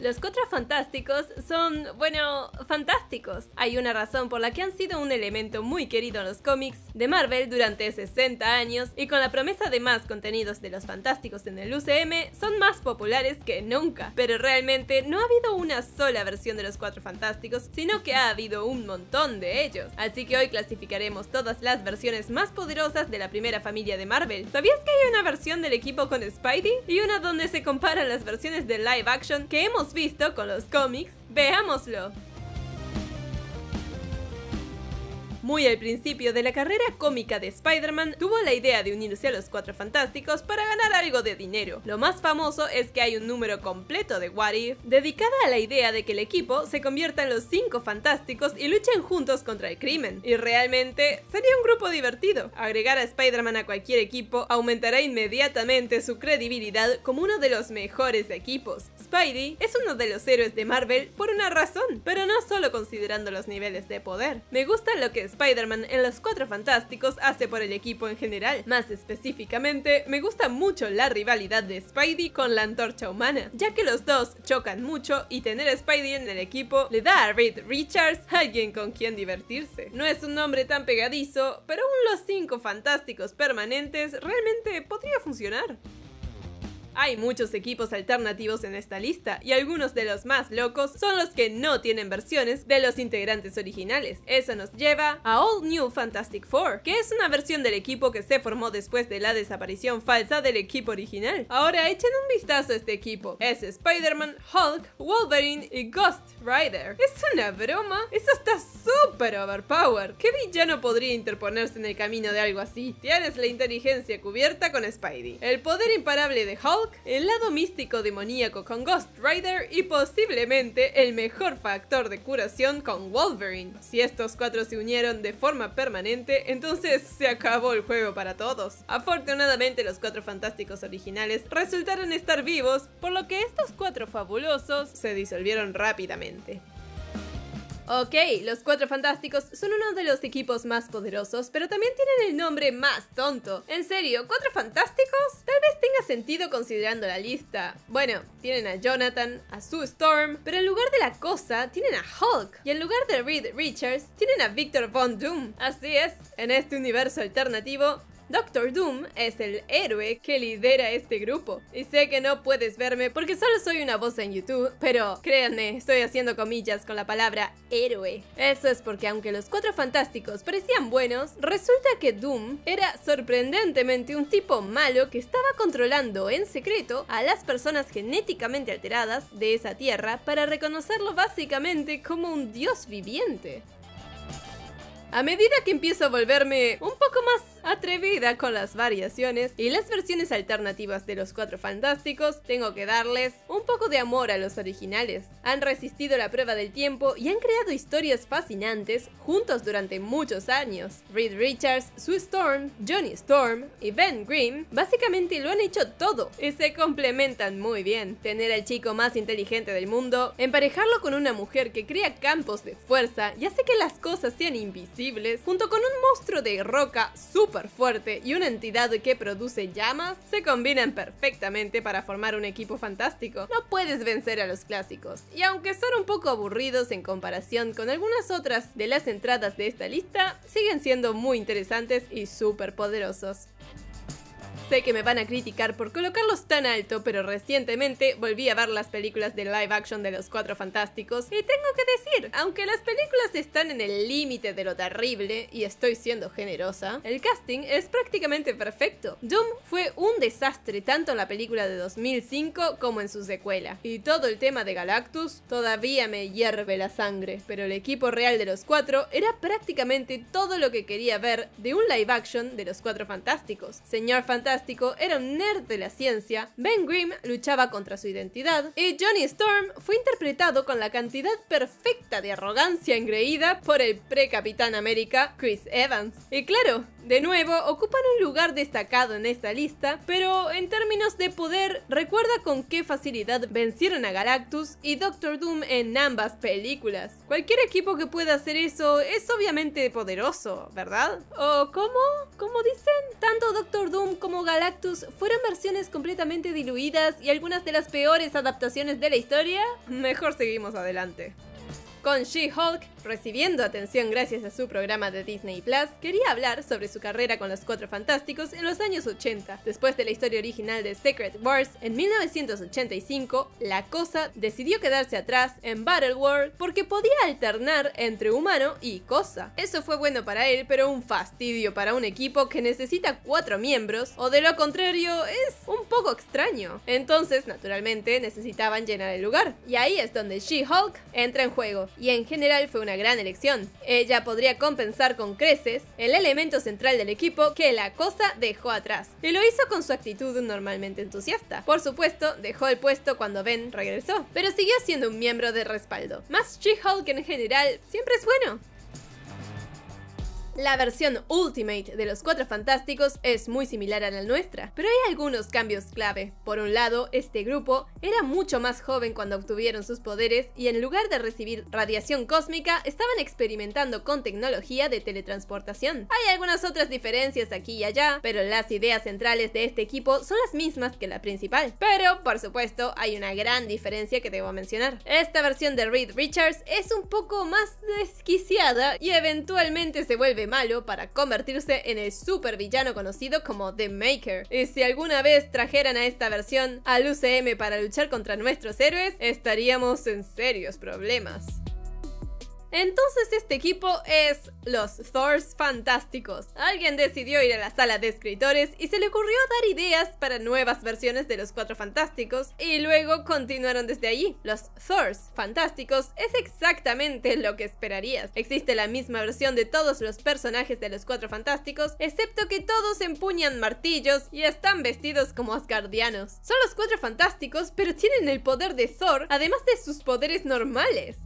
Los cuatro fantásticos son, bueno, fantásticos. Hay una razón por la que han sido un elemento muy querido en los cómics de Marvel durante 60 años y con la promesa de más contenidos de los fantásticos en el UCM son más populares que nunca. Pero realmente no ha habido una sola versión de los cuatro fantásticos, sino que ha habido un montón de ellos. Así que hoy clasificaremos todas las versiones más poderosas de la primera familia de Marvel. ¿Sabías que hay una versión del equipo con Spidey y una donde se comparan las versiones de live action que hemos visto con los cómics, veámoslo. Muy al principio de la carrera cómica de Spider-Man, tuvo la idea de unirse a los Cuatro Fantásticos para ganar algo de dinero. Lo más famoso es que hay un número completo de What If, dedicada a la idea de que el equipo se convierta en los Cinco Fantásticos y luchen juntos contra el crimen. Y realmente, sería un grupo divertido. Agregar a Spider-Man a cualquier equipo aumentará inmediatamente su credibilidad como uno de los mejores equipos. Spidey es uno de los héroes de Marvel por una razón, pero no solo considerando los niveles de poder. Me gusta lo que Spider-Man en Los Cuatro Fantásticos hace por el equipo en general. Más específicamente, me gusta mucho la rivalidad de Spidey con la antorcha humana, ya que los dos chocan mucho y tener a Spidey en el equipo le da a Reed Richards alguien con quien divertirse. No es un nombre tan pegadizo, pero un Los Cinco Fantásticos permanentes realmente podría funcionar. Hay muchos equipos alternativos en esta lista y algunos de los más locos son los que no tienen versiones de los integrantes originales. Eso nos lleva a All New Fantastic Four, que es una versión del equipo que se formó después de la desaparición falsa del equipo original. Ahora echen un vistazo a este equipo. Es Spider-Man, Hulk, Wolverine y Ghost Rider. ¿Es una broma? Eso está súper overpowered. ¿Qué villano podría interponerse en el camino de algo así? Tienes la inteligencia cubierta con Spidey, el poder imparable de Hulk el lado místico demoníaco con Ghost Rider y posiblemente el mejor factor de curación con Wolverine. Si estos cuatro se unieron de forma permanente, entonces se acabó el juego para todos. Afortunadamente los cuatro fantásticos originales resultaron estar vivos, por lo que estos cuatro fabulosos se disolvieron rápidamente. Ok, los Cuatro Fantásticos son uno de los equipos más poderosos, pero también tienen el nombre más tonto. En serio, ¿Cuatro Fantásticos? Tal sentido considerando la lista. Bueno, tienen a Jonathan, a Sue Storm, pero en lugar de la cosa tienen a Hulk y en lugar de Reed Richards tienen a Victor Von Doom. Así es, en este universo alternativo Doctor Doom es el héroe que lidera este grupo. Y sé que no puedes verme porque solo soy una voz en YouTube, pero créanme, estoy haciendo comillas con la palabra héroe. Eso es porque aunque los cuatro fantásticos parecían buenos, resulta que Doom era sorprendentemente un tipo malo que estaba controlando en secreto a las personas genéticamente alteradas de esa tierra para reconocerlo básicamente como un dios viviente. A medida que empiezo a volverme un poco más Atrevida con las variaciones y las versiones alternativas de los Cuatro Fantásticos, tengo que darles un poco de amor a los originales. Han resistido la prueba del tiempo y han creado historias fascinantes juntos durante muchos años. Reed Richards, Sue Storm, Johnny Storm y Ben Green básicamente lo han hecho todo y se complementan muy bien. Tener al chico más inteligente del mundo, emparejarlo con una mujer que crea campos de fuerza y hace que las cosas sean invisibles, junto con un monstruo de roca súper fuerte y una entidad que produce llamas se combinan perfectamente para formar un equipo fantástico. No puedes vencer a los clásicos, y aunque son un poco aburridos en comparación con algunas otras de las entradas de esta lista, siguen siendo muy interesantes y súper poderosos. Sé que me van a criticar por colocarlos tan alto, pero recientemente volví a ver las películas de live action de los Cuatro Fantásticos y tengo que decir, aunque las películas están en el límite de lo terrible, y estoy siendo generosa, el casting es prácticamente perfecto. Doom fue un desastre tanto en la película de 2005 como en su secuela. Y todo el tema de Galactus todavía me hierve la sangre, pero el equipo real de los cuatro era prácticamente todo lo que quería ver de un live action de los Cuatro Fantásticos. Señor Fantástico era un nerd de la ciencia, Ben Grimm luchaba contra su identidad y Johnny Storm fue interpretado con la cantidad perfecta de arrogancia engreída por el pre-Capitán América Chris Evans. Y claro, de nuevo, ocupan un lugar destacado en esta lista, pero en términos de poder, recuerda con qué facilidad vencieron a Galactus y Doctor Doom en ambas películas. Cualquier equipo que pueda hacer eso es obviamente poderoso, ¿verdad? ¿O cómo? ¿Cómo dicen? Tanto Doctor Doom como Galactus fueron versiones completamente diluidas y algunas de las peores adaptaciones de la historia. Mejor seguimos adelante. Con She-Hulk recibiendo atención gracias a su programa de Disney Plus, quería hablar sobre su carrera con los Cuatro Fantásticos en los años 80. Después de la historia original de Secret Wars, en 1985, la cosa decidió quedarse atrás en Battle World porque podía alternar entre humano y cosa. Eso fue bueno para él, pero un fastidio para un equipo que necesita cuatro miembros, o de lo contrario, es un poco extraño. Entonces, naturalmente, necesitaban llenar el lugar. Y ahí es donde She-Hulk entra en juego y en general fue una gran elección. Ella podría compensar con creces el elemento central del equipo que la cosa dejó atrás, y lo hizo con su actitud normalmente entusiasta. Por supuesto, dejó el puesto cuando Ben regresó, pero siguió siendo un miembro de respaldo. Más She-Hulk en general siempre es bueno. La versión Ultimate de los Cuatro Fantásticos es muy similar a la nuestra, pero hay algunos cambios clave. Por un lado, este grupo era mucho más joven cuando obtuvieron sus poderes y en lugar de recibir radiación cósmica, estaban experimentando con tecnología de teletransportación. Hay algunas otras diferencias aquí y allá, pero las ideas centrales de este equipo son las mismas que la principal. Pero, por supuesto, hay una gran diferencia que debo mencionar. Esta versión de Reed Richards es un poco más desquiciada y eventualmente se vuelve malo para convertirse en el supervillano conocido como The Maker. Y si alguna vez trajeran a esta versión al UCM para luchar contra nuestros héroes, estaríamos en serios problemas. Entonces este equipo es los Thors Fantásticos. Alguien decidió ir a la sala de escritores y se le ocurrió dar ideas para nuevas versiones de los Cuatro Fantásticos y luego continuaron desde allí. Los Thors Fantásticos es exactamente lo que esperarías. Existe la misma versión de todos los personajes de los Cuatro Fantásticos, excepto que todos empuñan martillos y están vestidos como asgardianos. Son los Cuatro Fantásticos, pero tienen el poder de Thor, además de sus poderes normales.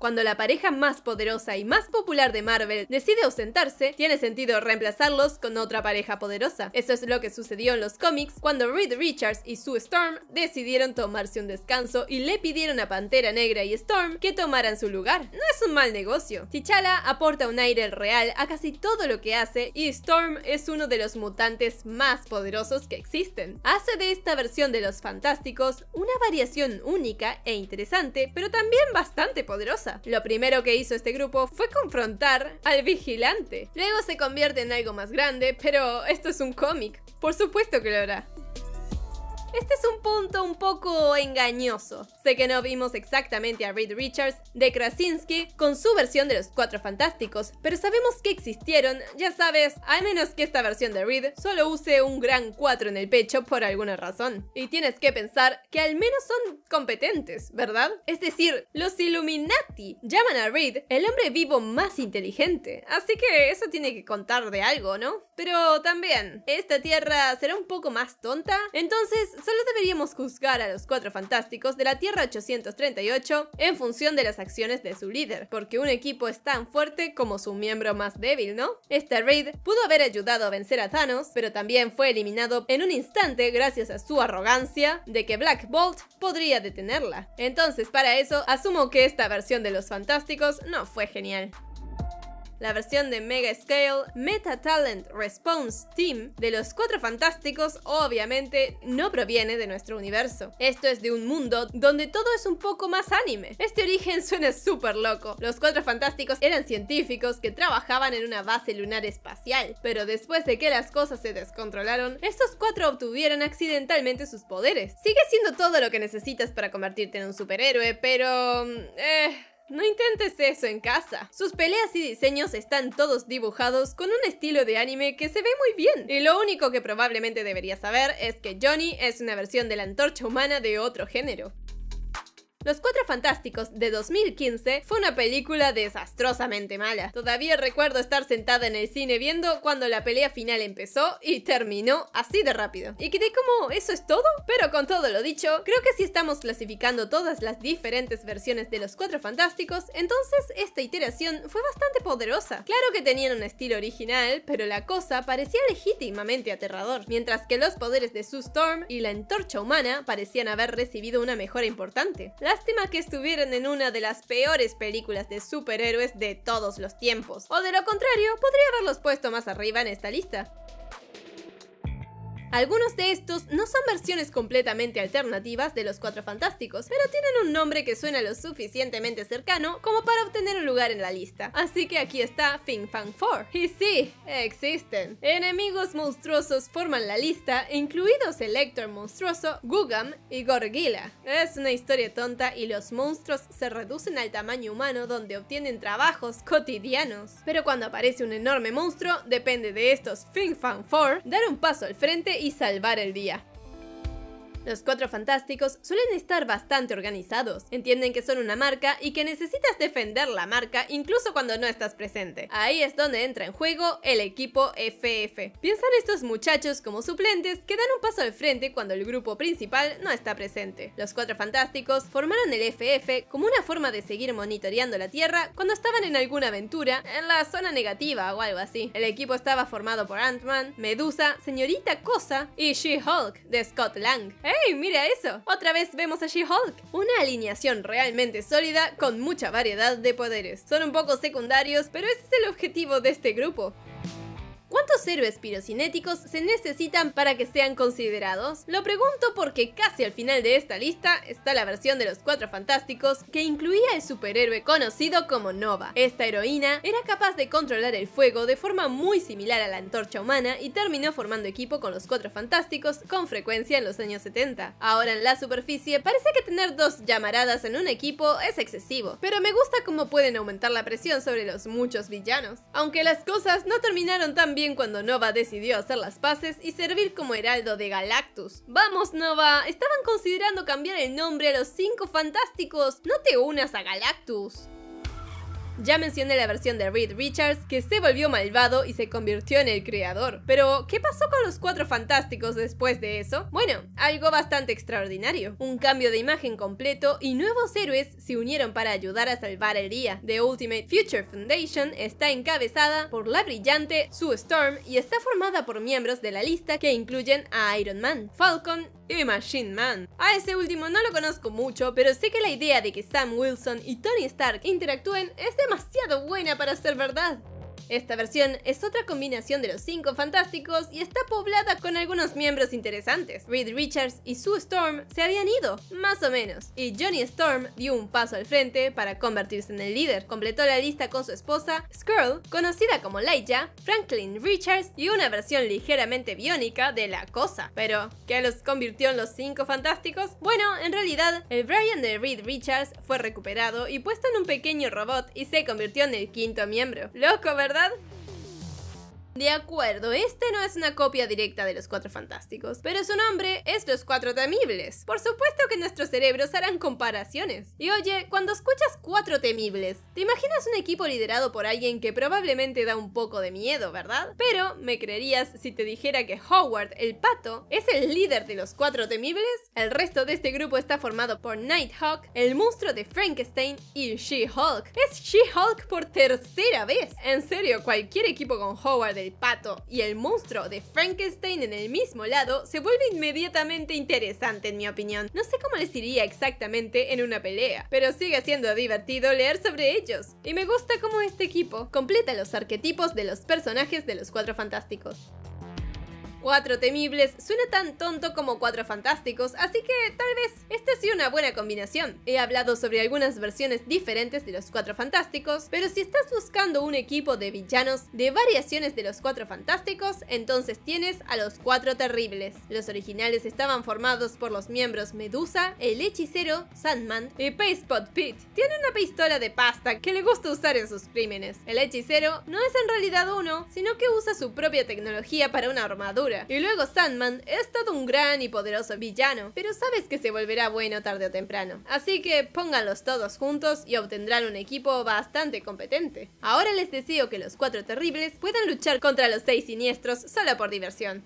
Cuando la pareja más poderosa y más popular de Marvel decide ausentarse, tiene sentido reemplazarlos con otra pareja poderosa. Eso es lo que sucedió en los cómics cuando Reed Richards y Sue Storm decidieron tomarse un descanso y le pidieron a Pantera Negra y Storm que tomaran su lugar. No es un mal negocio. T'Challa aporta un aire real a casi todo lo que hace y Storm es uno de los mutantes más poderosos que existen. Hace de esta versión de los Fantásticos una variación única e interesante, pero también bastante poderosa. Lo primero que hizo este grupo fue confrontar al vigilante. Luego se convierte en algo más grande, pero esto es un cómic. Por supuesto que lo hará. Este es un punto un poco engañoso. Sé que no vimos exactamente a Reed Richards de Krasinski con su versión de los Cuatro Fantásticos, pero sabemos que existieron, ya sabes, al menos que esta versión de Reed solo use un gran 4 en el pecho por alguna razón. Y tienes que pensar que al menos son competentes, ¿verdad? Es decir, los Illuminati llaman a Reed el hombre vivo más inteligente, así que eso tiene que contar de algo, ¿no? Pero también, ¿esta tierra será un poco más tonta? Entonces solo deberíamos juzgar a los Cuatro Fantásticos de la Tierra 838 en función de las acciones de su líder, porque un equipo es tan fuerte como su miembro más débil, ¿no? Este raid pudo haber ayudado a vencer a Thanos, pero también fue eliminado en un instante gracias a su arrogancia de que Black Bolt podría detenerla. Entonces para eso asumo que esta versión de los Fantásticos no fue genial la versión de Mega Scale, Meta Talent Response Team de los Cuatro Fantásticos obviamente no proviene de nuestro universo. Esto es de un mundo donde todo es un poco más anime. Este origen suena súper loco. Los Cuatro Fantásticos eran científicos que trabajaban en una base lunar espacial, pero después de que las cosas se descontrolaron, estos cuatro obtuvieron accidentalmente sus poderes. Sigue siendo todo lo que necesitas para convertirte en un superhéroe, pero... Mm, eh no intentes eso en casa. Sus peleas y diseños están todos dibujados con un estilo de anime que se ve muy bien. Y lo único que probablemente deberías saber es que Johnny es una versión de la antorcha humana de otro género. Los Cuatro Fantásticos de 2015 fue una película desastrosamente mala. Todavía recuerdo estar sentada en el cine viendo cuando la pelea final empezó y terminó así de rápido. Y quedé como, ¿eso es todo? Pero con todo lo dicho, creo que si estamos clasificando todas las diferentes versiones de Los Cuatro Fantásticos, entonces esta iteración fue bastante poderosa. Claro que tenían un estilo original, pero la cosa parecía legítimamente aterrador, mientras que los poderes de Sue Storm y la entorcha humana parecían haber recibido una mejora importante. Lástima que estuvieran en una de las peores películas de superhéroes de todos los tiempos. O de lo contrario, podría haberlos puesto más arriba en esta lista. Algunos de estos no son versiones completamente alternativas de los Cuatro Fantásticos, pero tienen un nombre que suena lo suficientemente cercano como para obtener un lugar en la lista. Así que aquí está Fin Fang 4. Y sí, existen. Enemigos monstruosos forman la lista, incluidos el Hector monstruoso, Gugam y Gorgila. Es una historia tonta y los monstruos se reducen al tamaño humano donde obtienen trabajos cotidianos. Pero cuando aparece un enorme monstruo, depende de estos Fin Fang 4 dar un paso al frente y salvar el día. Los cuatro fantásticos suelen estar bastante organizados, entienden que son una marca y que necesitas defender la marca incluso cuando no estás presente. Ahí es donde entra en juego el equipo FF. Piensan estos muchachos como suplentes que dan un paso al frente cuando el grupo principal no está presente. Los cuatro fantásticos formaron el FF como una forma de seguir monitoreando la Tierra cuando estaban en alguna aventura en la zona negativa o algo así. El equipo estaba formado por Ant-Man, Medusa, Señorita Cosa y She-Hulk de Scott Lang. ¡Hey, mira eso! Otra vez vemos a She-Hulk. Una alineación realmente sólida con mucha variedad de poderes. Son un poco secundarios, pero ese es el objetivo de este grupo. ¿Cuántos héroes pirocinéticos se necesitan para que sean considerados? Lo pregunto porque casi al final de esta lista está la versión de los Cuatro Fantásticos que incluía el superhéroe conocido como Nova. Esta heroína era capaz de controlar el fuego de forma muy similar a la antorcha humana y terminó formando equipo con los Cuatro Fantásticos con frecuencia en los años 70. Ahora en la superficie parece que tener dos llamaradas en un equipo es excesivo, pero me gusta cómo pueden aumentar la presión sobre los muchos villanos. Aunque las cosas no terminaron tan bien cuando Nova decidió hacer las paces y servir como heraldo de Galactus. ¡Vamos, Nova! Estaban considerando cambiar el nombre a los cinco fantásticos. ¡No te unas a Galactus! Ya mencioné la versión de Reed Richards, que se volvió malvado y se convirtió en el creador. Pero, ¿qué pasó con los cuatro fantásticos después de eso? Bueno, algo bastante extraordinario. Un cambio de imagen completo y nuevos héroes se unieron para ayudar a salvar el día. The Ultimate Future Foundation está encabezada por la brillante Sue Storm y está formada por miembros de la lista que incluyen a Iron Man, Falcon y Machine Man. A ese último no lo conozco mucho, pero sé que la idea de que Sam Wilson y Tony Stark interactúen es demasiado buena para ser verdad. Esta versión es otra combinación de los cinco fantásticos y está poblada con algunos miembros interesantes. Reed Richards y Sue Storm se habían ido, más o menos, y Johnny Storm dio un paso al frente para convertirse en el líder. Completó la lista con su esposa, Skrull, conocida como Leia, Franklin Richards y una versión ligeramente biónica de la cosa. Pero, ¿qué los convirtió en los cinco fantásticos? Bueno, en realidad, el Brian de Reed Richards fue recuperado y puesto en un pequeño robot y se convirtió en el quinto miembro. Loco, ¿verdad? ¿verdad? De acuerdo, este no es una copia directa de los Cuatro Fantásticos, pero su nombre es Los Cuatro Temibles. Por supuesto que nuestros cerebros harán comparaciones. Y oye, cuando escuchas Cuatro Temibles, te imaginas un equipo liderado por alguien que probablemente da un poco de miedo, ¿verdad? Pero, ¿me creerías si te dijera que Howard, el pato, es el líder de los Cuatro Temibles? El resto de este grupo está formado por Nighthawk, el monstruo de Frankenstein y She-Hulk. ¡Es She-Hulk por tercera vez! En serio, cualquier equipo con Howard el pato y el monstruo de Frankenstein en el mismo lado se vuelve inmediatamente interesante en mi opinión. No sé cómo les iría exactamente en una pelea, pero sigue siendo divertido leer sobre ellos. Y me gusta cómo este equipo completa los arquetipos de los personajes de los Cuatro Fantásticos. Cuatro temibles suena tan tonto como cuatro fantásticos, así que tal vez esta sea una buena combinación. He hablado sobre algunas versiones diferentes de los cuatro fantásticos, pero si estás buscando un equipo de villanos de variaciones de los cuatro fantásticos, entonces tienes a los cuatro terribles. Los originales estaban formados por los miembros Medusa, el hechicero, Sandman y Pacepot Pete. Tiene una pistola de pasta que le gusta usar en sus crímenes. El hechicero no es en realidad uno, sino que usa su propia tecnología para una armadura y luego Sandman es todo un gran y poderoso villano, pero sabes que se volverá bueno tarde o temprano. Así que pónganlos todos juntos y obtendrán un equipo bastante competente. Ahora les deseo que los cuatro terribles puedan luchar contra los seis siniestros solo por diversión.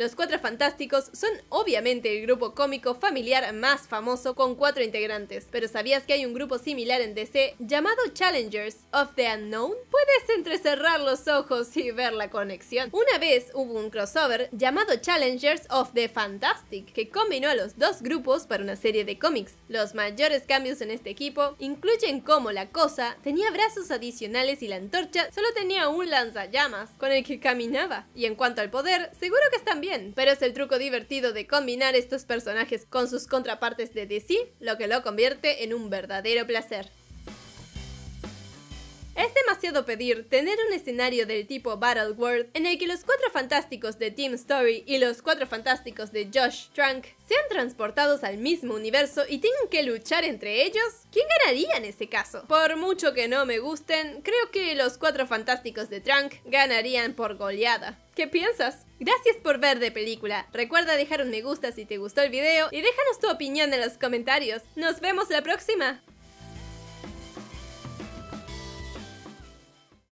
Los Cuatro Fantásticos son obviamente el grupo cómico familiar más famoso con cuatro integrantes, pero ¿sabías que hay un grupo similar en DC llamado Challengers of the Unknown? Puedes entrecerrar los ojos y ver la conexión. Una vez hubo un crossover llamado Challengers of the Fantastic, que combinó a los dos grupos para una serie de cómics. Los mayores cambios en este equipo incluyen cómo la cosa tenía brazos adicionales y la antorcha solo tenía un lanzallamas con el que caminaba. Y en cuanto al poder, seguro que están bien pero es el truco divertido de combinar estos personajes con sus contrapartes de DC lo que lo convierte en un verdadero placer. Es demasiado pedir tener un escenario del tipo Battle World en el que los cuatro fantásticos de Team Story y los cuatro fantásticos de Josh Trank sean transportados al mismo universo y tengan que luchar entre ellos. ¿Quién ganaría en ese caso? Por mucho que no me gusten, creo que los cuatro fantásticos de Trank ganarían por goleada. ¿Qué piensas? Gracias por ver de película. Recuerda dejar un me gusta si te gustó el video y déjanos tu opinión en los comentarios. Nos vemos la próxima.